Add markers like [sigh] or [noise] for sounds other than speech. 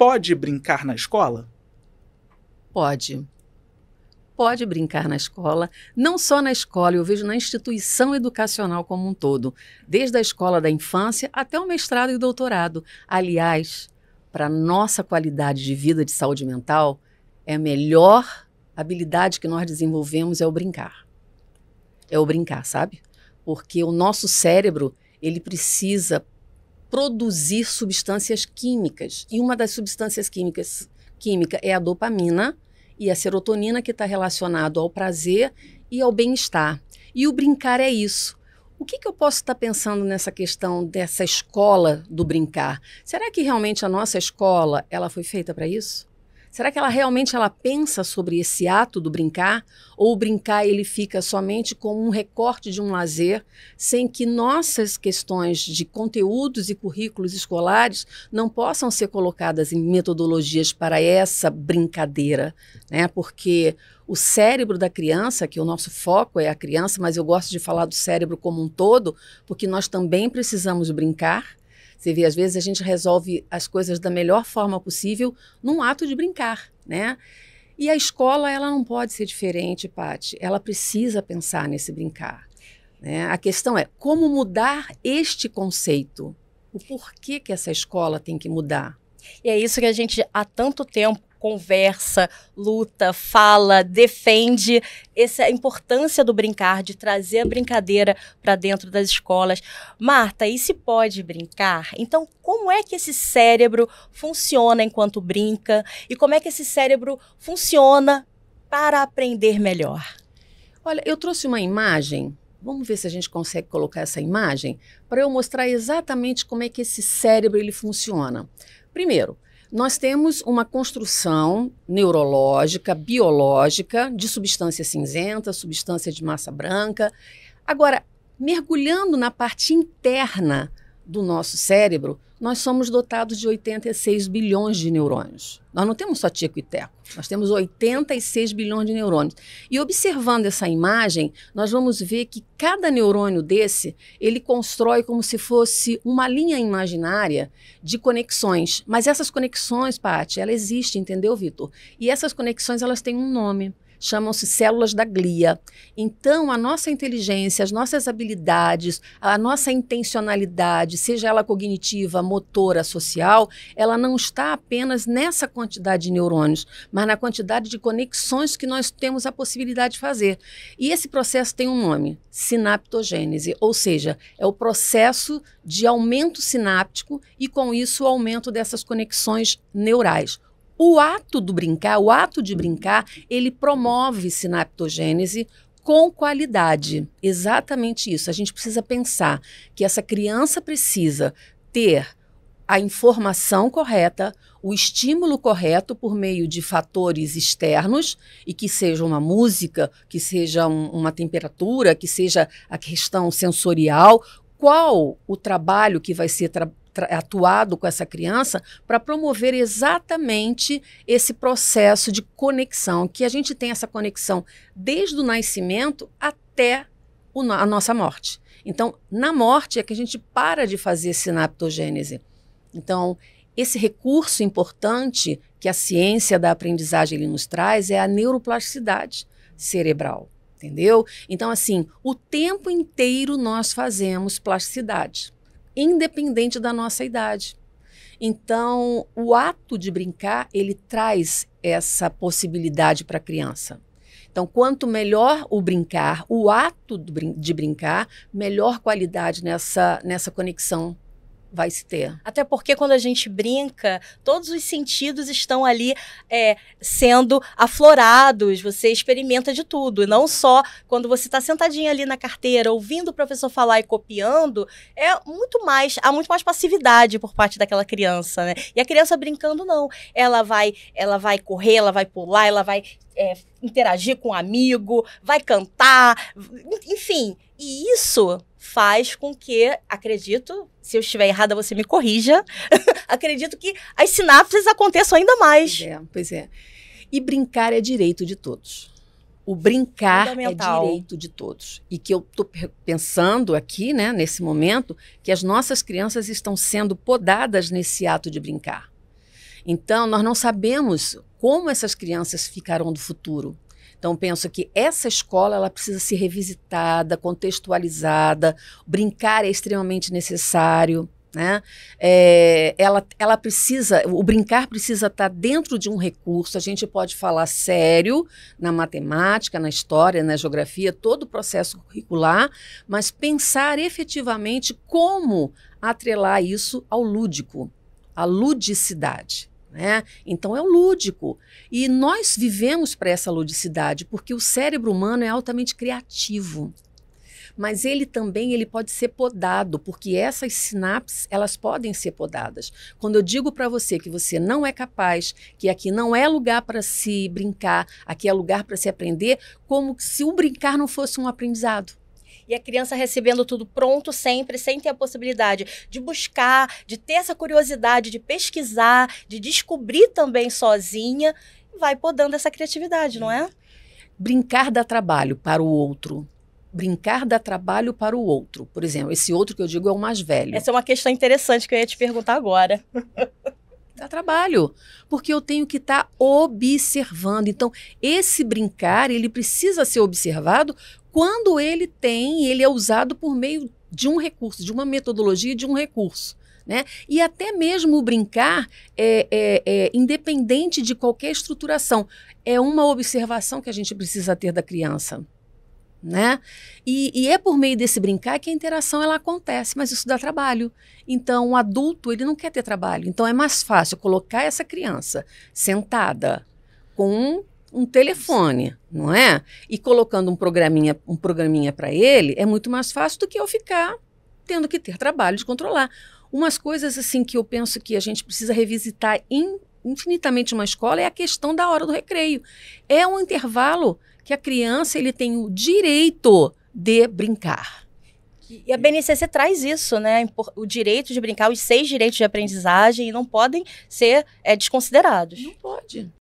pode brincar na escola? Pode. Pode brincar na escola, não só na escola, eu vejo na instituição educacional como um todo, desde a escola da infância até o mestrado e o doutorado. Aliás, para nossa qualidade de vida de saúde mental, é a melhor habilidade que nós desenvolvemos é o brincar. É o brincar, sabe? Porque o nosso cérebro, ele precisa produzir substâncias químicas. E uma das substâncias químicas química é a dopamina e a serotonina, que está relacionado ao prazer e ao bem-estar. E o brincar é isso. O que, que eu posso estar tá pensando nessa questão dessa escola do brincar? Será que realmente a nossa escola ela foi feita para isso? Será que ela realmente ela pensa sobre esse ato do brincar ou o brincar ele fica somente como um recorte de um lazer, sem que nossas questões de conteúdos e currículos escolares não possam ser colocadas em metodologias para essa brincadeira, né? Porque o cérebro da criança, que o nosso foco é a criança, mas eu gosto de falar do cérebro como um todo, porque nós também precisamos brincar você vê, às vezes a gente resolve as coisas da melhor forma possível num ato de brincar, né? E a escola, ela não pode ser diferente, Pati. Ela precisa pensar nesse brincar. Né? A questão é como mudar este conceito. O porquê que essa escola tem que mudar. E é isso que a gente há tanto tempo conversa, luta, fala, defende essa é importância do brincar, de trazer a brincadeira para dentro das escolas. Marta, e se pode brincar? Então, como é que esse cérebro funciona enquanto brinca e como é que esse cérebro funciona para aprender melhor? Olha, eu trouxe uma imagem Vamos ver se a gente consegue colocar essa imagem para eu mostrar exatamente como é que esse cérebro ele funciona. Primeiro, nós temos uma construção neurológica, biológica, de substância cinzenta, substância de massa branca. Agora, mergulhando na parte interna do nosso cérebro, nós somos dotados de 86 bilhões de neurônios. Nós não temos só tico e teco, nós temos 86 bilhões de neurônios. E observando essa imagem, nós vamos ver que cada neurônio desse, ele constrói como se fosse uma linha imaginária de conexões. Mas essas conexões, Paty, ela existe, entendeu, Vitor? E essas conexões, elas têm um nome chamam-se células da glia. Então, a nossa inteligência, as nossas habilidades, a nossa intencionalidade, seja ela cognitiva, motora, social, ela não está apenas nessa quantidade de neurônios, mas na quantidade de conexões que nós temos a possibilidade de fazer. E esse processo tem um nome: sinaptogênese, ou seja, é o processo de aumento sináptico e, com isso, o aumento dessas conexões neurais. O ato do brincar, o ato de brincar, ele promove sinaptogênese com qualidade. Exatamente isso. A gente precisa pensar que essa criança precisa ter a informação correta, o estímulo correto por meio de fatores externos e que seja uma música, que seja um, uma temperatura, que seja a questão sensorial, qual o trabalho que vai ser tra atuado com essa criança para promover exatamente esse processo de conexão, que a gente tem essa conexão desde o nascimento até o, a nossa morte. Então, na morte é que a gente para de fazer sinaptogênese. Então, esse recurso importante que a ciência da aprendizagem ele nos traz é a neuroplasticidade cerebral, entendeu? Então, assim, o tempo inteiro nós fazemos plasticidade independente da nossa idade. Então, o ato de brincar, ele traz essa possibilidade para a criança. Então, quanto melhor o brincar, o ato de brincar, melhor qualidade nessa, nessa conexão vai se ter. Até porque quando a gente brinca, todos os sentidos estão ali é, sendo aflorados, você experimenta de tudo. E não só quando você está sentadinho ali na carteira, ouvindo o professor falar e copiando, é muito mais, há muito mais passividade por parte daquela criança, né? E a criança brincando, não. Ela vai, ela vai correr, ela vai pular, ela vai é, interagir com um amigo, vai cantar, enfim. E isso faz com que, acredito, se eu estiver errada, você me corrija, [laughs] acredito que as sinapses aconteçam ainda mais. Pois é, pois é. E brincar é direito de todos. O brincar é direito de todos. E que eu estou pensando aqui, né, nesse momento, que as nossas crianças estão sendo podadas nesse ato de brincar. Então, nós não sabemos como essas crianças ficarão do futuro. Então, penso que essa escola ela precisa ser revisitada, contextualizada, brincar é extremamente necessário. Né? É, ela, ela precisa, o brincar precisa estar tá dentro de um recurso. A gente pode falar sério na matemática, na história, na geografia, todo o processo curricular, mas pensar efetivamente como atrelar isso ao lúdico, à ludicidade. Né? Então é o lúdico. E nós vivemos para essa ludicidade, porque o cérebro humano é altamente criativo. Mas ele também ele pode ser podado, porque essas sinapses elas podem ser podadas. Quando eu digo para você que você não é capaz, que aqui não é lugar para se brincar, aqui é lugar para se aprender, como se o brincar não fosse um aprendizado. E a criança recebendo tudo pronto sempre, sem ter a possibilidade de buscar, de ter essa curiosidade, de pesquisar, de descobrir também sozinha, vai podando essa criatividade, não é? Brincar dá trabalho para o outro brincar dá trabalho para o outro. Por exemplo, esse outro que eu digo é o mais velho. Essa é uma questão interessante que eu ia te perguntar agora. [laughs] dá trabalho, porque eu tenho que estar tá observando. Então, esse brincar, ele precisa ser observado quando ele tem, ele é usado por meio de um recurso, de uma metodologia, de um recurso. Né? E até mesmo o brincar é, é, é, independente de qualquer estruturação. É uma observação que a gente precisa ter da criança. Né? E, e é por meio desse brincar que a interação ela acontece, mas isso dá trabalho. Então, o adulto ele não quer ter trabalho. Então, é mais fácil colocar essa criança sentada com um telefone, não é? E colocando um programinha, um programinha para ele é muito mais fácil do que eu ficar tendo que ter trabalho de controlar. Umas coisas assim que eu penso que a gente precisa revisitar in, infinitamente uma escola é a questão da hora do recreio. É um intervalo que a criança ele tem o direito de brincar. E a BNCC traz isso, né? O direito de brincar, os seis direitos de aprendizagem, não podem ser é, desconsiderados. Não pode.